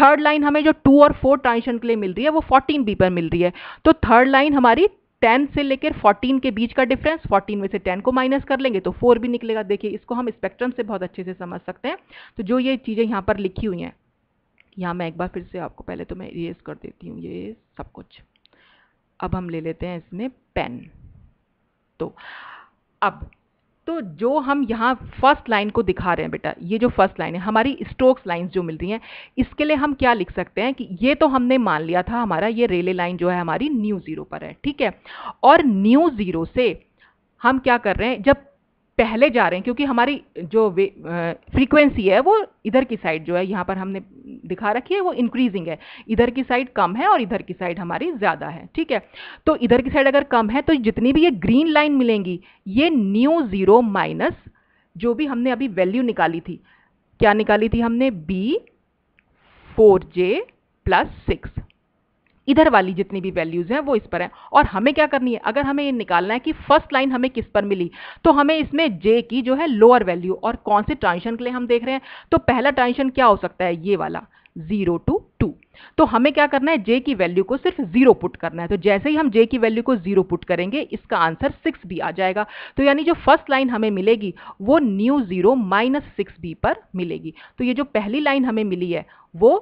थर्ड लाइन हमें जो टू और फोर ट्रांशन के लिए मिल रही है वो फोर्टीन बी पर मिल रही है तो थर्ड लाइन हमारी 10 से लेकर 14 के बीच का डिफरेंस 14 में से 10 को माइनस कर लेंगे तो 4 भी निकलेगा देखिए इसको हम स्पेक्ट्रम से बहुत अच्छे से समझ सकते हैं तो जो ये चीज़ें यहाँ पर लिखी हुई हैं यहाँ मैं एक बार फिर से आपको पहले तो मैं इरेज कर देती हूँ ये सब कुछ अब हम ले लेते हैं इसमें पेन तो अब तो जो हम यहाँ फर्स्ट लाइन को दिखा रहे हैं बेटा ये जो फर्स्ट लाइन है हमारी स्ट्रोक्स लाइंस जो मिलती हैं इसके लिए हम क्या लिख सकते हैं कि ये तो हमने मान लिया था हमारा ये रेले लाइन जो है हमारी न्यू ज़ीरो पर है ठीक है और न्यू ज़ीरो से हम क्या कर रहे हैं जब पहले जा रहे हैं क्योंकि हमारी जो फ्रीक्वेंसी है वो इधर की साइड जो है यहाँ पर हमने दिखा रखी है वो इंक्रीजिंग है इधर की साइड कम है और इधर की साइड हमारी ज़्यादा है ठीक है तो इधर की साइड अगर कम है तो जितनी भी ये ग्रीन लाइन मिलेंगी ये न्यू ज़ीरो माइनस जो भी हमने अभी वैल्यू निकाली थी क्या निकाली थी हमने B four J plus six इधर वाली जितनी भी वैल्यूज़ हैं वो इस पर हैं और हमें क्या करनी है अगर हमें ये निकालना है कि फर्स्ट लाइन हमें किस पर मिली तो हमें इसमें जे की जो है लोअर वैल्यू और कौन से ट्रांजिशन के लिए हम देख रहे हैं तो पहला ट्रांजिशन क्या हो सकता है ये वाला जीरो टू टू तो हमें क्या करना है जे की वैल्यू को सिर्फ जीरो पुट करना है तो जैसे ही हम जे की वैल्यू को जीरो पुट करेंगे इसका आंसर सिक्स बी आ जाएगा तो यानी जो फर्स्ट लाइन हमें मिलेगी वो nu zero minus six B पर मिलेगी तो ये जो पहली लाइन हमें मिली है वो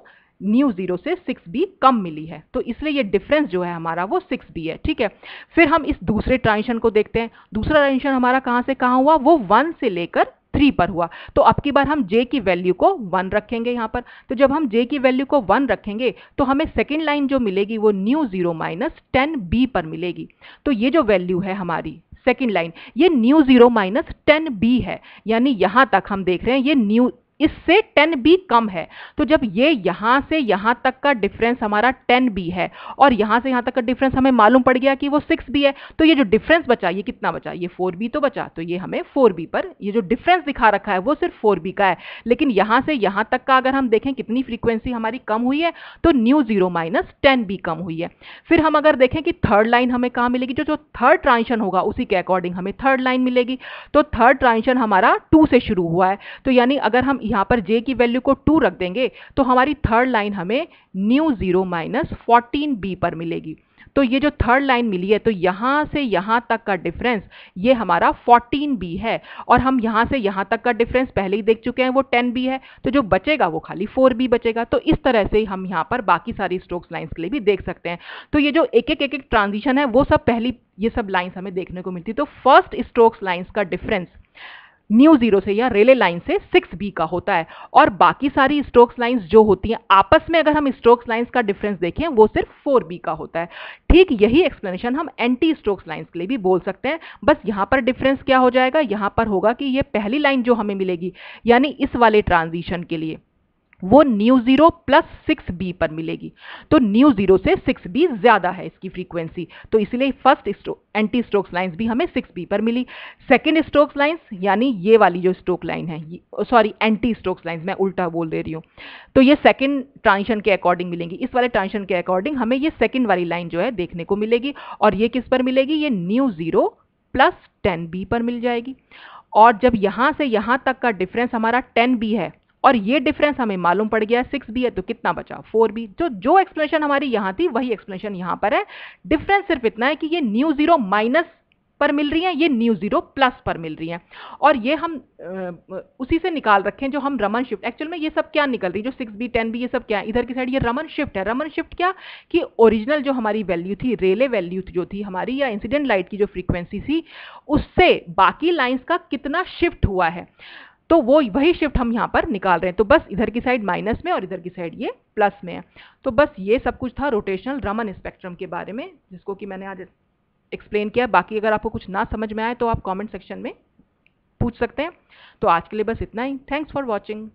न्यू जीरो से सिक्स बी कम मिली है तो इसलिए ये डिफरेंस जो है हमारा वो सिक्स बी है ठीक है फिर हम इस दूसरे ट्रांजिशन को देखते हैं दूसरा ट्रांजिशन हमारा कहाँ से कहाँ हुआ वो वन से लेकर थ्री पर हुआ तो अब की बार हम जे की वैल्यू को वन रखेंगे यहाँ पर तो जब हम जे की वैल्यू को वन रखेंगे तो हमें सेकेंड लाइन जो मिलेगी वो nu zero minus ten B पर मिलेगी तो ये जो वैल्यू है हमारी सेकेंड लाइन ये nu zero minus ten B है यानी यहाँ तक हम देख रहे हैं ये न्यू इससे 10b कम है तो जब ये यहाँ से यहाँ तक का डिफरेंस हमारा 10b है और यहाँ से यहाँ तक का डिफरेंस हमें मालूम पड़ गया कि वो 6b है तो ये जो डिफरेंस बचा ये कितना बचा ये 4b तो बचा तो ये हमें 4b पर ये जो डिफरेंस दिखा रखा है वो सिर्फ 4b का है लेकिन यहाँ से यहाँ तक का अगर हम देखें कितनी फ्रीक्वेंसी हमारी कम हुई है तो न्यू जीरो माइनस कम हुई है फिर हम अगर देखें कि थर्ड लाइन हमें कहाँ मिलेगी जो जो थर्ड ट्रांशन होगा उसी के अकॉर्डिंग हमें थर्ड लाइन मिलेगी तो थर्ड ट्रांशन हमारा टू से शुरू हुआ है तो यानी अगर हम यहाँ पर जे की वैल्यू को टू रख देंगे तो हमारी थर्ड लाइन हमें nu zero minus fourteen B पर मिलेगी तो ये जो थर्ड लाइन मिली है तो यहाँ से यहाँ तक का डिफरेंस ये हमारा 14b है और हम यहाँ से यहाँ तक का डिफरेंस पहले ही देख चुके हैं वो 10b है तो जो बचेगा वो खाली 4b बचेगा तो इस तरह से हम यहाँ पर बाकी सारी स्ट्रोक्स लाइन्स के लिए भी देख सकते हैं तो ये जो एक एक एक एक ट्रांजिशन है वो सब पहली ये सब लाइन्स हमें देखने को मिलती तो फर्स्ट स्ट्रोक्स लाइन्स का डिफरेंस न्यू जीरो से या रेले लाइन से सिक्स बी का होता है और बाकी सारी स्ट्रोक्स लाइंस जो होती हैं आपस में अगर हम स्ट्रोक्स लाइंस का डिफरेंस देखें वो सिर्फ फोर बी का होता है ठीक यही एक्सप्लेनेशन हम एंटी स्ट्रोक्स लाइंस के लिए भी बोल सकते हैं बस यहाँ पर डिफरेंस क्या हो जाएगा यहाँ पर होगा कि ये पहली लाइन जो हमें मिलेगी यानी इस वाले ट्रांजिशन के लिए वो nu zero plus six B पर मिलेगी तो न्यू जीरो से सिक्स बी ज्यादा है इसकी फ्रीक्वेंसी तो इसलिए फर्स्ट स्ट्रो, एंटी स्ट्रोक्स लाइंस भी हमें सिक्स बी पर मिली सेकेंड स्ट्रोक्स लाइंस यानी ये वाली जो स्ट्रोक लाइन है सॉरी एंटी स्ट्रोक्स लाइंस मैं उल्टा बोल दे रही हूँ तो ये सेकेंड ट्रांशन के अकॉर्डिंग मिलेंगी इस वाले ट्रांशन के अकॉर्डिंग हमें ये सेकेंड वाली लाइन जो है देखने को मिलेगी और ये किस पर मिलेगी ये nu zero plus ten B पर मिल जाएगी और जब यहाँ से यहाँ तक का डिफरेंस हमारा टेन बी है और ये डिफरेंस हमें मालूम पड़ गया सिक्स बी है तो कितना बचा फोर बी जो जो एक्सप्लेनेशन हमारी यहाँ थी वही एक्सप्लेनेशन यहाँ पर है डिफरेंस सिर्फ इतना है कि ये न्यू जीरो माइनस पर मिल रही हैं ये न्यू जीरो प्लस पर मिल रही हैं और ये हम आ, उसी से निकाल रखें जो हम रमन शिफ्ट एक्चुअल में ये सब क्या निकल रही है जो सिक्स बी टेन बी ये सब क्या है इधर की साइड ये रमन शिफ्ट है रमन शिफ्ट क्या कि ओरिजिनल जो हमारी वैल्यू थी रेले वैल्यू जो थी हमारी या इंसिडेंट लाइट की जो फ्रीक्वेंसी थी उससे बाकी लाइन्स का कितना शिफ्ट हुआ है तो वो वही शिफ्ट हम यहाँ पर निकाल रहे हैं तो बस इधर की साइड माइनस में और इधर की साइड ये प्लस में है तो बस ये सब कुछ था रोटेशनल रमन स्पेक्ट्रम के बारे में जिसको कि मैंने आज एक्सप्लेन किया बाकी अगर आपको कुछ ना समझ में आए तो आप कॉमेंट सेक्शन में पूछ सकते हैं तो आज के लिए बस इतना ही थैंक्स फॉर वॉचिंग